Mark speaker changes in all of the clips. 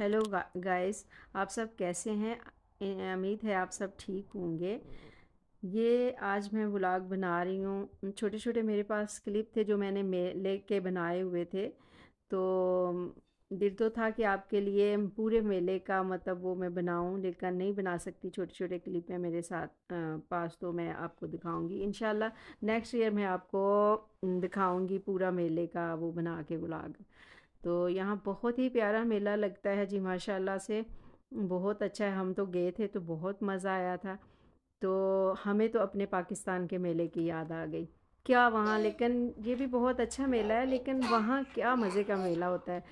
Speaker 1: hello guys आप सब कैसे हैं उम्मीद है आप सब ठीक होंगे ये आज मैं व्लॉग बना रही हूँ छोटे छोटे मेरे पास क्लिप थे जो मैंने ले के बनाए हुए थे तो दिल तो था कि आपके लिए पूरे मेले का मतलब वो मैं बनाऊं लेकिन नहीं बना सकती छोटे छोटे क्लिप हैं मेरे साथ पास तो मैं आपको दिखाऊंगी इन नेक्स्ट ईयर मैं आपको दिखाऊंगी पूरा मेले का वो बना के व्लॉग तो यहाँ बहुत ही प्यारा मेला लगता है जी माशाल्लाह से बहुत अच्छा है हम तो गए थे तो बहुत मज़ा आया था तो हमें तो अपने पाकिस्तान के मेले की याद आ गई क्या वहाँ लेकिन ये भी बहुत अच्छा मेला है लेकिन वहाँ क्या मज़े का मेला होता है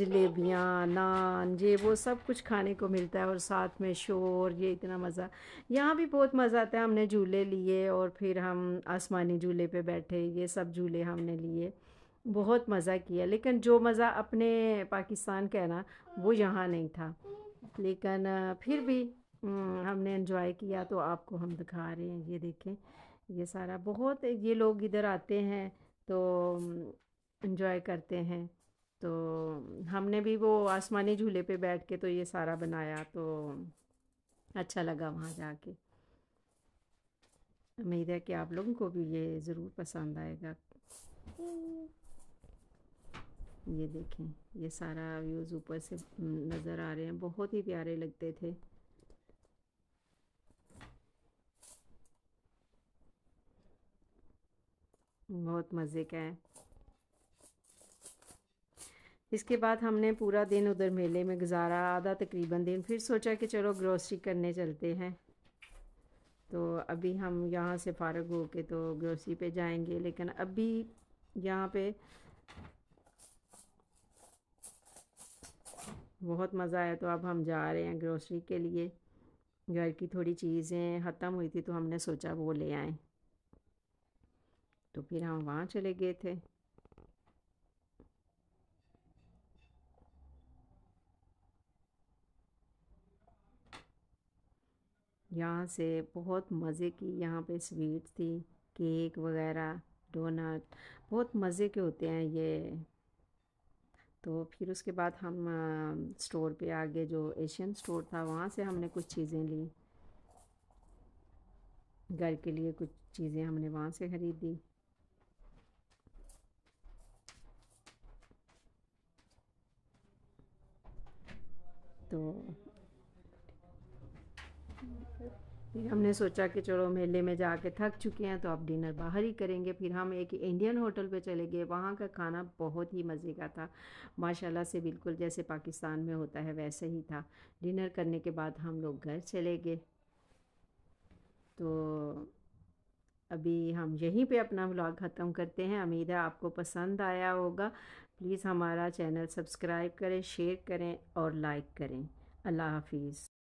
Speaker 1: जलेबियाँ नान ये वो सब कुछ खाने को मिलता है और साथ में शोर ये इतना मज़ा यहाँ भी बहुत मज़ा आता है हमने झूले लिए और फिर हम आसमानी झूले पे बैठे ये सब झूले हमने लिए बहुत मज़ा किया लेकिन जो मज़ा अपने पाकिस्तान का है ना वो यहाँ नहीं था लेकिन फिर भी हमने इन्जॉय किया तो आपको हम दिखा रहे हैं ये देखें ये सारा बहुत ये लोग इधर आते हैं तो इन्जॉय करते हैं तो हमने भी वो आसमानी झूले पे बैठ के तो ये सारा बनाया तो अच्छा लगा वहाँ जाके उम्मीद है कि आप लोगों को भी ये ज़रूर पसंद आएगा ये देखें ये सारा व्यूज़ ऊपर से हम्म, नज़र आ रहे हैं बहुत ही प्यारे लगते थे बहुत मज़े का है इसके बाद हमने पूरा दिन उधर मेले में गुजारा आधा तकरीबन दिन फिर सोचा कि चलो ग्रोसरी करने चलते हैं तो अभी हम यहाँ से फारग हो के तो ग्रोसरी पे जाएंगे लेकिन अभी यहाँ पे बहुत मज़ा आया तो अब हम जा रहे हैं ग्रोसरी के लिए घर की थोड़ी चीज़ें ख़त्म हुई थी तो हमने सोचा वो ले आए तो फिर हम वहाँ चले गए थे यहाँ से बहुत मज़े की यहाँ पे स्वीट्स थी केक वगैरह डोनट बहुत मज़े के होते हैं ये तो फिर उसके बाद हम स्टोर पे आगे जो एशियन स्टोर था वहाँ से हमने कुछ चीज़ें ली घर के लिए कुछ चीज़ें हमने वहाँ से ख़रीदी तो फिर हमने सोचा कि चलो मेले में जा कर थक चुके हैं तो अब डिनर बाहर ही करेंगे फिर हम एक इंडियन होटल पे चले गए वहाँ का खाना बहुत ही मज़े का था माशाल्लाह से बिल्कुल जैसे पाकिस्तान में होता है वैसे ही था डिनर करने के बाद हम लोग घर चले गए तो अभी हम यहीं पे अपना व्लॉग ख़त्म करते हैं उम्मीद है आपको पसंद आया होगा प्लीज़ हमारा चैनल सब्सक्राइब करें शेयर करें और लाइक करें अल्लाह हाफिज़